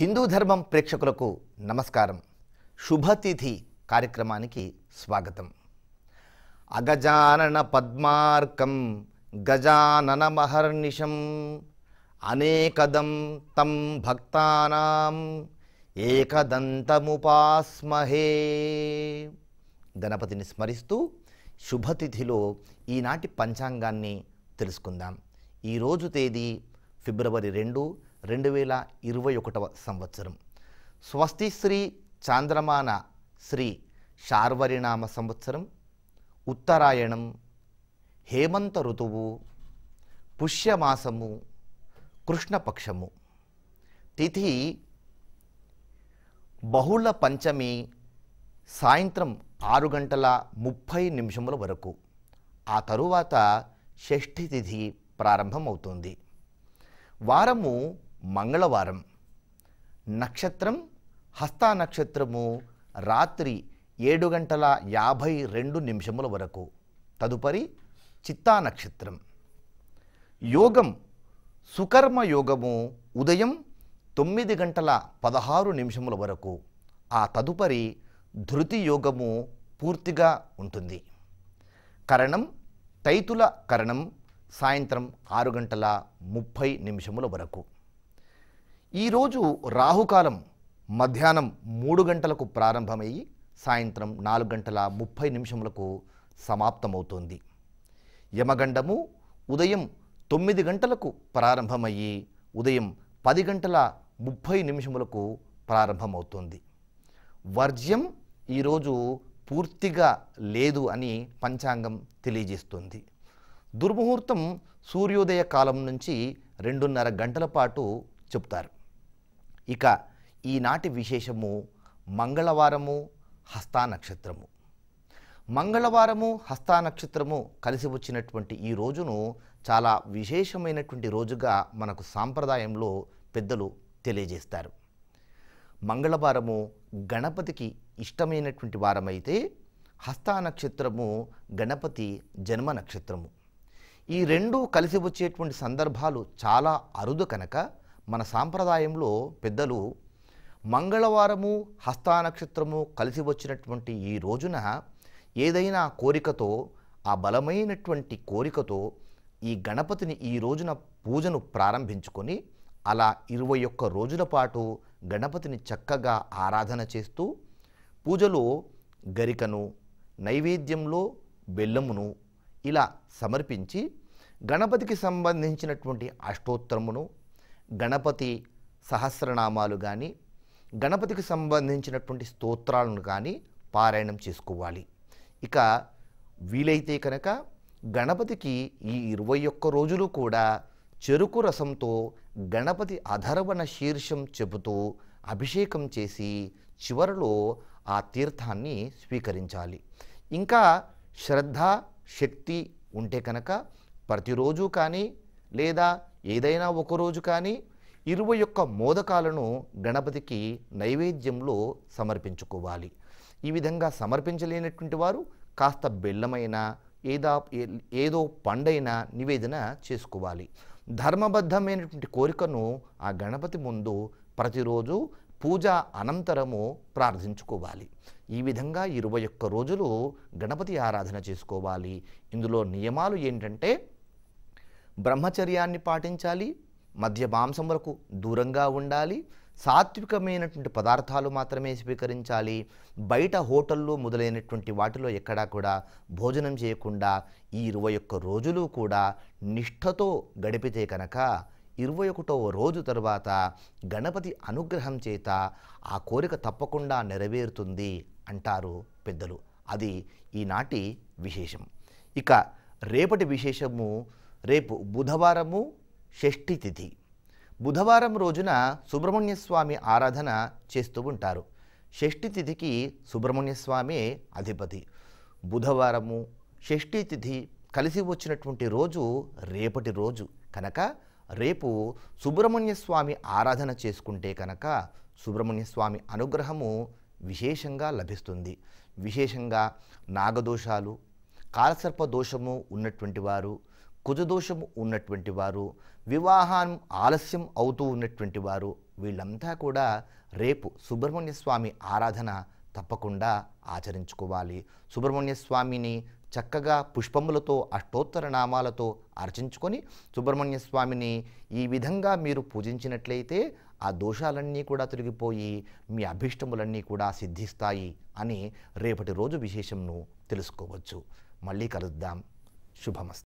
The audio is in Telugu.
హిందూ ధర్మం ప్రేక్షకులకు నమస్కారం శుభతిథి కార్యక్రమానికి స్వాగతం అగజానన పద్మార్కం గజానన మహర్నిషం అనేకదం తం భక్తానాం ఏకదంతముపాస్మహే గణపతిని స్మరిస్తూ శుభతిథిలో ఈనాటి పంచాంగాన్ని తెలుసుకుందాం ఈరోజు తేదీ ఫిబ్రవరి రెండు రెండు వేల ఇరవై ఒకటవ సంవత్సరం స్వస్తి శ్రీ చాంద్రమాన శ్రీ శార్వరినామ సంవత్సరం ఉత్తరాయణం హేమంత ఋతువు పుష్యమాసము కృష్ణపక్షము తిథి బహుళ పంచమి సాయంత్రం ఆరు గంటల ముప్పై నిమిషముల వరకు ఆ తరువాత షష్ఠి తిథి ప్రారంభమవుతుంది వారము మంగళవారం నక్షత్రం హస్తా నక్షత్రము రాత్రి ఏడు గంటల యాభై రెండు నిమిషముల వరకు తదుపరి చిత్తా నక్షత్రం యోగం సుకర్మ యోగము ఉదయం తొమ్మిది గంటల పదహారు నిమిషముల వరకు ఆ తదుపరి ధృతి యోగము పూర్తిగా ఉంటుంది కరణం తైతుల కరణం సాయంత్రం ఆరు గంటల ముప్పై నిమిషముల వరకు ఈరోజు రాహుకాలం మధ్యాహ్నం మూడు గంటలకు ప్రారంభమయ్యి సాయంత్రం నాలుగు గంటల ముప్పై నిమిషములకు సమాప్తమవుతోంది యమగండము ఉదయం తొమ్మిది గంటలకు ప్రారంభమయ్యి ఉదయం పది గంటల ముప్పై నిమిషములకు ప్రారంభమవుతోంది వర్జ్యం ఈరోజు పూర్తిగా లేదు అని పంచాంగం తెలియజేస్తుంది దుర్ముహూర్తం సూర్యోదయ కాలం నుంచి రెండున్నర గంటల పాటు చెప్తారు ఇక ఈనాటి విశేషము మంగళవారము హస్తా నక్షత్రము మంగళవారము హస్తా నక్షత్రము కలిసి వచ్చినటువంటి ఈ రోజును చాలా విశేషమైనటువంటి రోజుగా మనకు సాంప్రదాయంలో పెద్దలు తెలియజేస్తారు మంగళవారము గణపతికి ఇష్టమైనటువంటి వారమైతే హస్తా నక్షత్రము గణపతి జన్మ నక్షత్రము ఈ రెండూ కలిసి వచ్చేటువంటి సందర్భాలు చాలా అరుదు కనుక మన సాంప్రదాయంలో పెద్దలు మంగళవారము హస్తానక్షత్రము కలిసి వచ్చినటువంటి ఈ రోజున ఏదైనా కోరికతో ఆ బలమైనటువంటి కోరికతో ఈ గణపతిని ఈ రోజున పూజను ప్రారంభించుకొని అలా ఇరవై ఒక్క రోజుల పాటు గణపతిని చక్కగా ఆరాధన చేస్తూ పూజలో గరికను నైవేద్యంలో బెల్లమును ఇలా సమర్పించి గణపతికి సంబంధించినటువంటి అష్టోత్తరమును గణపతి సహస్రనామాలు కానీ గణపతికి సంబంధించినటువంటి స్తోత్రాలను కానీ పారాయణం చేసుకోవాలి ఇక వీలైతే కనుక గణపతికి ఈ ఇరవై ఒక్క రోజులు కూడా చెరుకు రసంతో గణపతి అధర్వణ శీర్షం చెబుతూ అభిషేకం చేసి చివరలో ఆ తీర్థాన్ని స్వీకరించాలి ఇంకా శ్రద్ధ శక్తి ఉంటే కనుక ప్రతిరోజు కానీ లేదా ఏదైనా ఒకరోజు కానీ ఇరవై యొక్క మోదకాలను గణపతికి నైవేద్యంలో సమర్పించుకోవాలి ఈ విధంగా సమర్పించలేనటువంటి వారు కాస్త బెల్లమైన ఏదా ఏదో పండైన నివేదన చేసుకోవాలి ధర్మబద్ధమైనటువంటి కోరికను ఆ గణపతి ముందు ప్రతిరోజు పూజ అనంతరము ప్రార్థించుకోవాలి ఈ విధంగా ఇరవై ఒక్క రోజులు గణపతి ఆరాధన చేసుకోవాలి ఇందులో నియమాలు ఏంటంటే బ్రహ్మచర్యాన్ని పాటించాలి మధ్య మాంసం వరకు దూరంగా ఉండాలి సాత్వికమైనటువంటి పదార్థాలు మాత్రమే స్వీకరించాలి బయట హోటళ్ళు మొదలైనటువంటి వాటిలో ఎక్కడా కూడా భోజనం చేయకుండా ఈ ఇరవై ఒక్క రోజులు కూడా నిష్ఠతో గడిపితే కనుక ఇరవై ఒకటవ రోజు తర్వాత గణపతి అనుగ్రహం చేత ఆ కోరిక తప్పకుండా నెరవేరుతుంది అంటారు పెద్దలు అది ఈనాటి విశేషం ఇక రేపటి విశేషము రేపు బుధవారము షష్ఠి తిథి బుధవారం రోజున సుబ్రహ్మణ్య స్వామి ఆరాధన చేస్తూ ఉంటారు షష్ఠి తిథికి సుబ్రహ్మణ్య స్వామి అధిపతి బుధవారము షష్ఠి తిథి కలిసి వచ్చినటువంటి రోజు రేపటి రోజు కనుక రేపు సుబ్రహ్మణ్య స్వామి ఆరాధన చేసుకుంటే కనుక సుబ్రహ్మణ్య స్వామి అనుగ్రహము విశేషంగా లభిస్తుంది విశేషంగా నాగదోషాలు కాలసర్ప దోషము ఉన్నటువంటి వారు కుజదోషం ఉన్నటువంటి వారు వివాహం ఆలస్యం అవుతూ ఉన్నటువంటి వారు వీళ్ళంతా కూడా రేపు సుబ్రహ్మణ్య స్వామి ఆరాధన తప్పకుండా ఆచరించుకోవాలి సుబ్రహ్మణ్య స్వామిని చక్కగా పుష్పములతో అష్టోత్తర నామాలతో అర్చించుకొని సుబ్రహ్మణ్య స్వామిని ఈ విధంగా మీరు పూజించినట్లయితే ఆ దోషాలన్నీ కూడా తొలగిపోయి మీ అభీష్టములన్నీ కూడా సిద్ధిస్తాయి అని రేపటి రోజు విశేషంను తెలుసుకోవచ్చు మళ్ళీ కలుద్దాం శుభమస్త